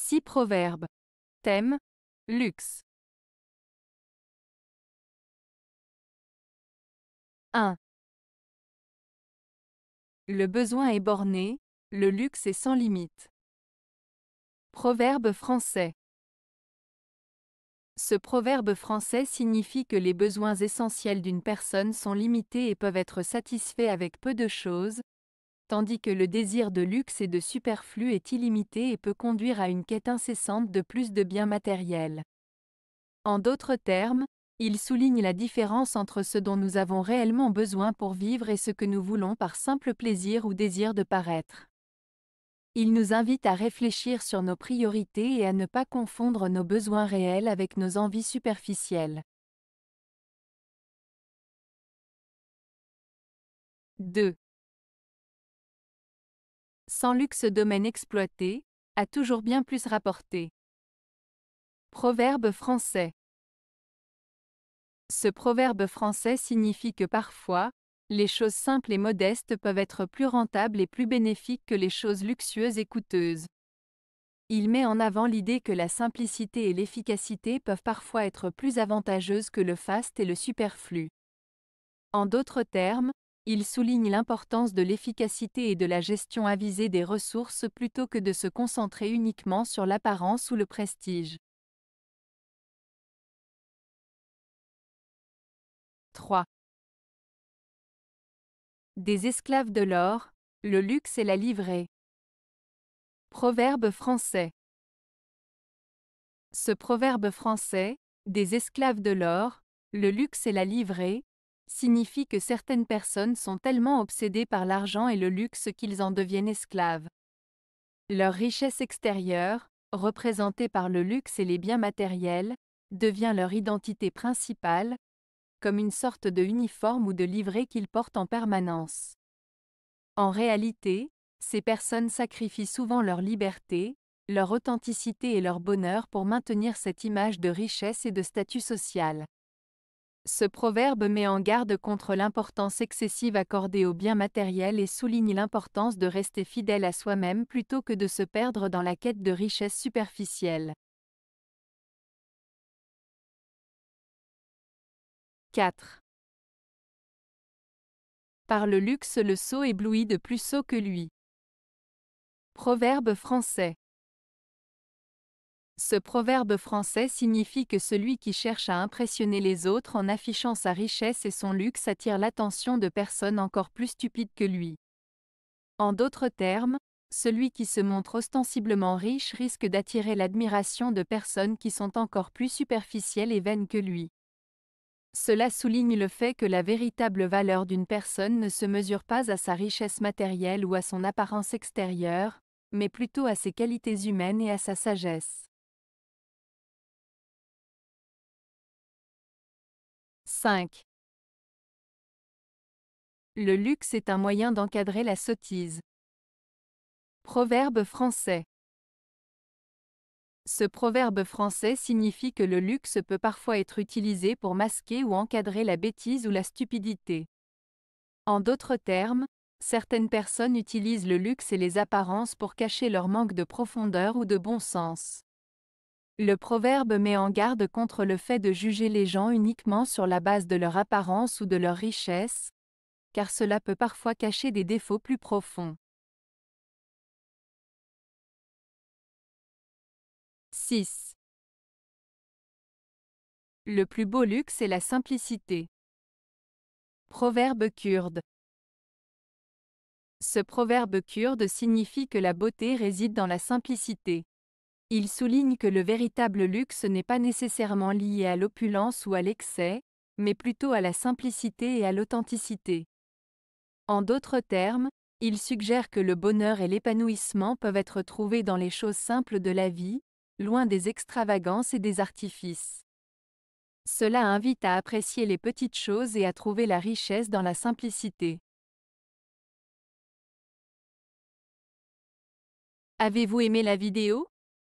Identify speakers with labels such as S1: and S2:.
S1: 6 proverbes. Thème Luxe. 1. Le besoin est borné, le luxe est sans limite. Proverbe français.
S2: Ce proverbe français signifie que les besoins essentiels d'une personne sont limités et peuvent être satisfaits avec peu de choses, tandis que le désir de luxe et de superflu est illimité et peut conduire à une quête incessante de plus de biens matériels. En d'autres termes, il souligne la différence entre ce dont nous avons réellement besoin pour vivre et ce que nous voulons par simple plaisir ou désir de paraître. Il nous invite à réfléchir sur nos priorités et à ne pas confondre nos besoins
S1: réels avec nos envies superficielles. 2. Sans luxe domaine exploité, a toujours bien plus rapporté.
S2: Proverbe français. Ce proverbe français signifie que parfois, les choses simples et modestes peuvent être plus rentables et plus bénéfiques que les choses luxueuses et coûteuses. Il met en avant l'idée que la simplicité et l'efficacité peuvent parfois être plus avantageuses que le faste et le superflu. En d'autres termes, il souligne l'importance de l'efficacité et de la gestion avisée des
S1: ressources plutôt que de se concentrer uniquement sur l'apparence ou le prestige. 3. Des esclaves de l'or, le luxe et la livrée. Proverbe français. Ce proverbe
S2: français, des esclaves de l'or, le luxe et la livrée, signifie que certaines personnes sont tellement obsédées par l'argent et le luxe qu'ils en deviennent esclaves. Leur richesse extérieure, représentée par le luxe et les biens matériels, devient leur identité principale, comme une sorte de uniforme ou de livrée qu'ils portent en permanence. En réalité, ces personnes sacrifient souvent leur liberté, leur authenticité et leur bonheur pour maintenir cette image de richesse et de statut social. Ce proverbe met en garde contre l'importance excessive accordée aux biens matériels et souligne l'importance de rester fidèle à
S1: soi-même plutôt que de se perdre dans la quête de richesses superficielles. 4. Par le luxe le sot éblouit de plus sot que lui. Proverbe français. Ce proverbe français
S2: signifie que celui qui cherche à impressionner les autres en affichant sa richesse et son luxe attire l'attention de personnes encore plus stupides que lui. En d'autres termes, celui qui se montre ostensiblement riche risque d'attirer l'admiration de personnes qui sont encore plus superficielles et vaines que lui. Cela souligne le fait que la véritable valeur d'une personne ne se mesure pas à sa richesse matérielle ou à son apparence extérieure,
S1: mais plutôt à ses qualités humaines et à sa sagesse. 5. Le luxe est un moyen d'encadrer la sottise.
S2: Proverbe français. Ce proverbe français signifie que le luxe peut parfois être utilisé pour masquer ou encadrer la bêtise ou la stupidité. En d'autres termes, certaines personnes utilisent le luxe et les apparences pour cacher leur manque de profondeur ou de bon sens. Le proverbe met en garde contre le fait de juger les gens uniquement sur la base de leur apparence ou de leur
S1: richesse, car cela peut parfois cacher des défauts plus profonds. 6. Le plus beau luxe est la simplicité. Proverbe kurde. Ce proverbe kurde signifie
S2: que la beauté réside dans la simplicité. Il souligne que le véritable luxe n'est pas nécessairement lié à l'opulence ou à l'excès, mais plutôt à la simplicité et à l'authenticité. En d'autres termes, il suggère que le bonheur et l'épanouissement peuvent être trouvés dans les choses simples de la vie, loin des extravagances et des artifices. Cela invite à apprécier les petites choses et à trouver la richesse
S1: dans la simplicité. Avez-vous aimé la vidéo